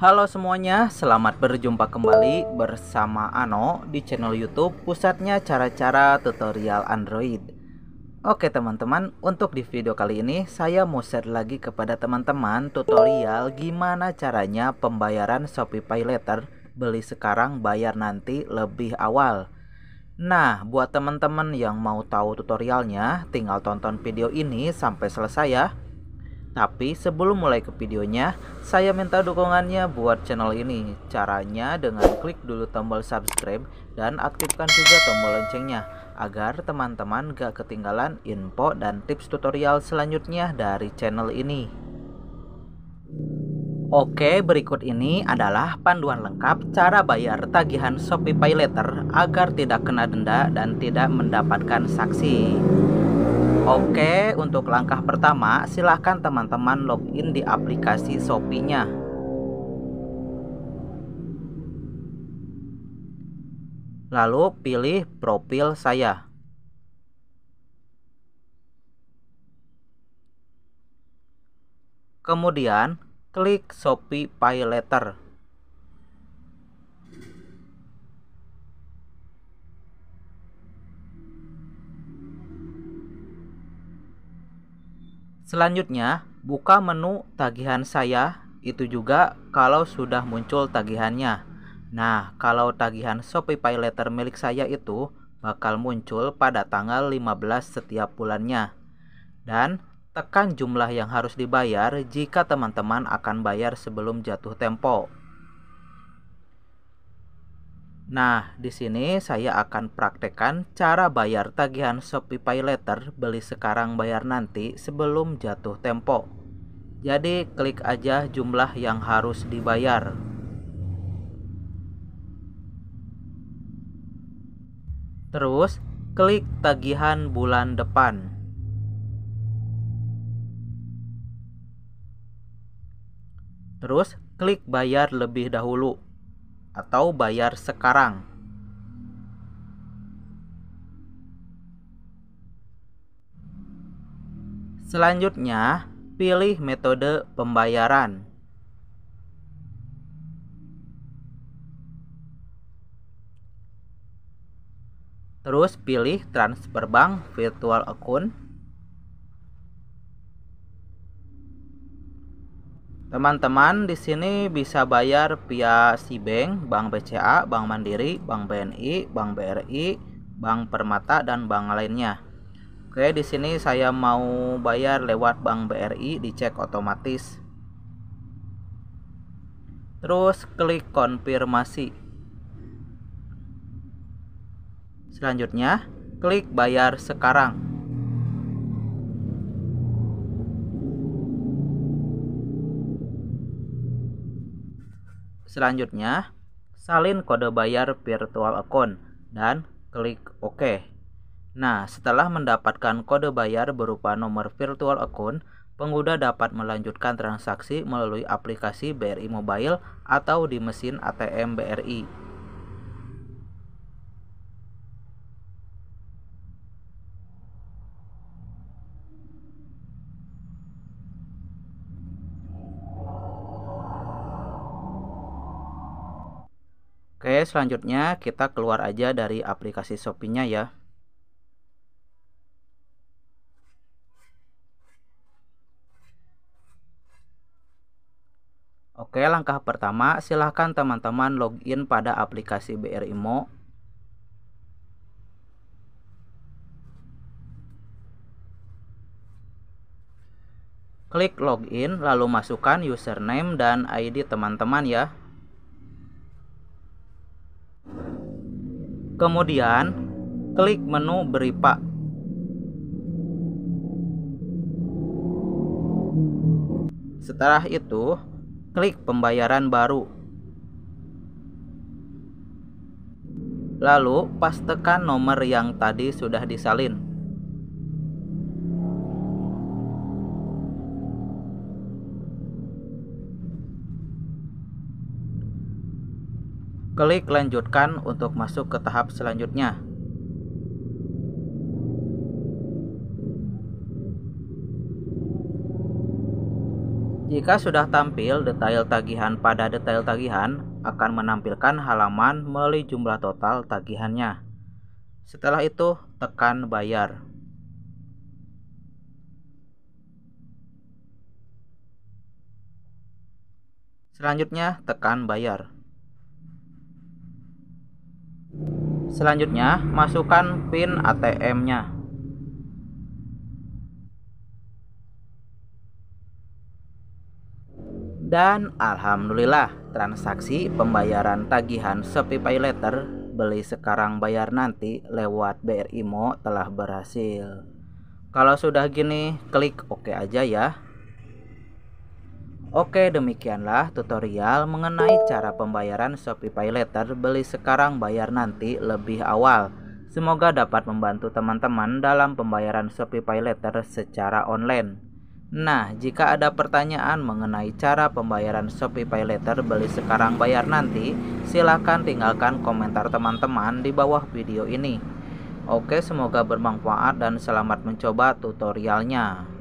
Halo semuanya, selamat berjumpa kembali bersama Ano di channel YouTube pusatnya cara-cara tutorial Android. Oke teman-teman, untuk di video kali ini saya mau share lagi kepada teman-teman tutorial gimana caranya pembayaran Shopee Pay Later beli sekarang bayar nanti lebih awal. Nah, buat teman-teman yang mau tahu tutorialnya, tinggal tonton video ini sampai selesai ya. Tapi sebelum mulai ke videonya, saya minta dukungannya buat channel ini. Caranya dengan klik dulu tombol subscribe dan aktifkan juga tombol loncengnya agar teman-teman gak ketinggalan info dan tips tutorial selanjutnya dari channel ini. Oke, berikut ini adalah panduan lengkap cara bayar tagihan Shopee Paylater agar tidak kena denda dan tidak mendapatkan saksi. Oke, untuk langkah pertama, silahkan teman-teman login di aplikasi Shopee-nya. Lalu pilih profil saya. Kemudian klik Shopee Pay Letter. Selanjutnya, buka menu tagihan saya itu juga kalau sudah muncul tagihannya. Nah, kalau tagihan Shopee Letter milik saya itu bakal muncul pada tanggal 15 setiap bulannya. Dan tekan jumlah yang harus dibayar jika teman-teman akan bayar sebelum jatuh tempo. Nah, di sini saya akan praktekkan cara bayar tagihan Shopee PayLater beli sekarang bayar nanti sebelum jatuh tempo. Jadi, klik aja jumlah yang harus dibayar. Terus, klik tagihan bulan depan. Terus, klik bayar lebih dahulu atau bayar sekarang. Selanjutnya, pilih metode pembayaran. Terus pilih transfer bank virtual account Teman-teman di sini bisa bayar via si bank, Bank BCA, Bank Mandiri, Bank BNI, Bank BRI, Bank Permata dan bank lainnya. Oke, di sini saya mau bayar lewat Bank BRI dicek otomatis. Terus klik konfirmasi. Selanjutnya, klik bayar sekarang. Selanjutnya, salin kode bayar virtual account dan klik OK. Nah, setelah mendapatkan kode bayar berupa nomor virtual account, pengguna dapat melanjutkan transaksi melalui aplikasi BRI Mobile atau di mesin ATM BRI. Oke, selanjutnya kita keluar aja dari aplikasi Shopee-nya ya. Oke, langkah pertama silahkan teman-teman login pada aplikasi BRIMO. Klik login, lalu masukkan username dan ID teman-teman ya. Kemudian, klik menu beri pak. Setelah itu, klik pembayaran baru. Lalu, pastekan nomor yang tadi sudah disalin. Klik lanjutkan untuk masuk ke tahap selanjutnya. Jika sudah tampil detail tagihan pada detail tagihan, akan menampilkan halaman melalui jumlah total tagihannya. Setelah itu, tekan bayar. Selanjutnya, tekan bayar. Selanjutnya, masukkan PIN ATM-nya. Dan alhamdulillah, transaksi pembayaran tagihan sepi paylater beli sekarang bayar nanti lewat BRI Mo telah berhasil. Kalau sudah gini, klik OK aja ya. Oke demikianlah tutorial mengenai cara pembayaran Shopee Paylater beli sekarang bayar nanti lebih awal. Semoga dapat membantu teman-teman dalam pembayaran Shopee Paylater secara online. Nah, jika ada pertanyaan mengenai cara pembayaran Shopee Paylater beli sekarang bayar nanti, silahkan tinggalkan komentar teman-teman di bawah video ini. Oke, semoga bermanfaat dan selamat mencoba tutorialnya.